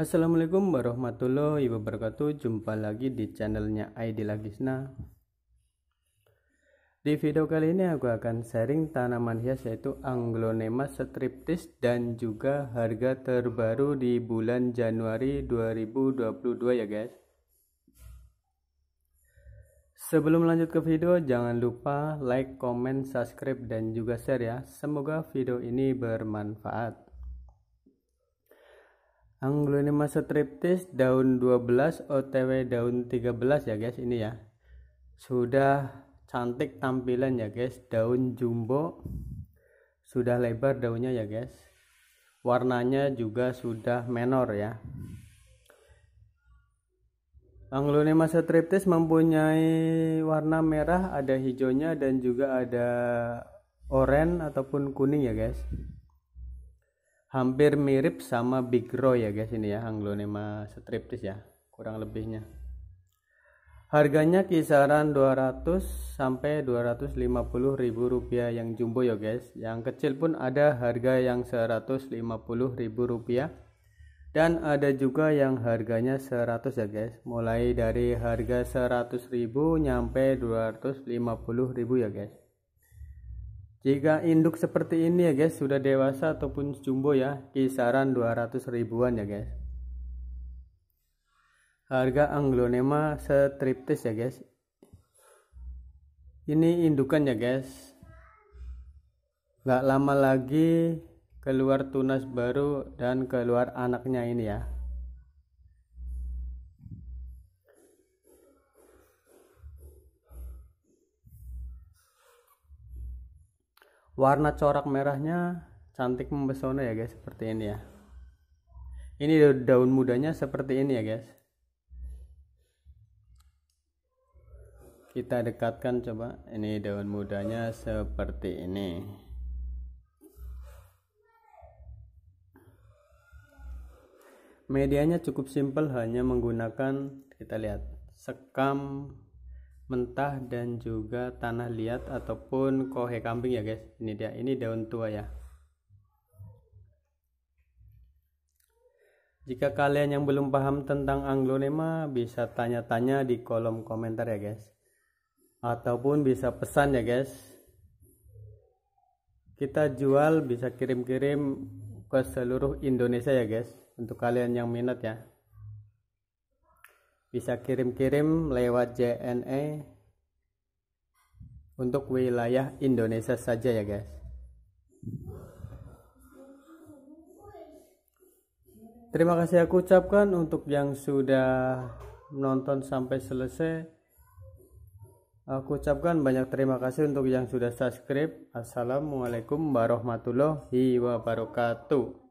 Assalamualaikum warahmatullahi wabarakatuh Jumpa lagi di channelnya ID Lagisna Di video kali ini aku akan sharing tanaman hias yaitu Anglonema striptis dan juga harga terbaru di bulan Januari 2022 ya guys Sebelum lanjut ke video, jangan lupa like, comment, subscribe, dan juga share ya. Semoga video ini bermanfaat. Anglonema striptis daun 12 OTW daun 13 ya guys ini ya sudah cantik tampilan ya guys daun jumbo sudah lebar daunnya ya guys warnanya juga sudah menor ya Anglonema striptis mempunyai warna merah, ada hijaunya dan juga ada oranye ataupun kuning ya guys hampir mirip sama Big Roy ya guys ini ya Anglonema striptis ya kurang lebihnya harganya kisaran 200 sampai 250 ribu rupiah yang jumbo ya guys yang kecil pun ada harga yang 150 ribu rupiah dan ada juga yang harganya 100 ya guys mulai dari harga 100 ribu nyampe 250 ribu ya guys jika induk seperti ini ya guys, sudah dewasa ataupun jumbo ya, kisaran 200 ribuan ya guys. Harga anglonema setriptis ya guys. Ini indukan ya guys. Gak lama lagi keluar tunas baru dan keluar anaknya ini ya. warna corak merahnya cantik mempesona ya guys seperti ini ya ini daun mudanya seperti ini ya guys kita dekatkan coba ini daun mudanya seperti ini medianya cukup simpel hanya menggunakan kita lihat sekam mentah dan juga tanah liat ataupun kohe kambing ya guys ini dia ini daun tua ya jika kalian yang belum paham tentang anglonema bisa tanya-tanya di kolom komentar ya guys ataupun bisa pesan ya guys kita jual bisa kirim-kirim ke seluruh Indonesia ya guys untuk kalian yang minat ya bisa kirim-kirim lewat JNE untuk wilayah Indonesia saja ya guys. Terima kasih aku ucapkan untuk yang sudah menonton sampai selesai. Aku ucapkan banyak terima kasih untuk yang sudah subscribe. Assalamualaikum warahmatullahi wabarakatuh.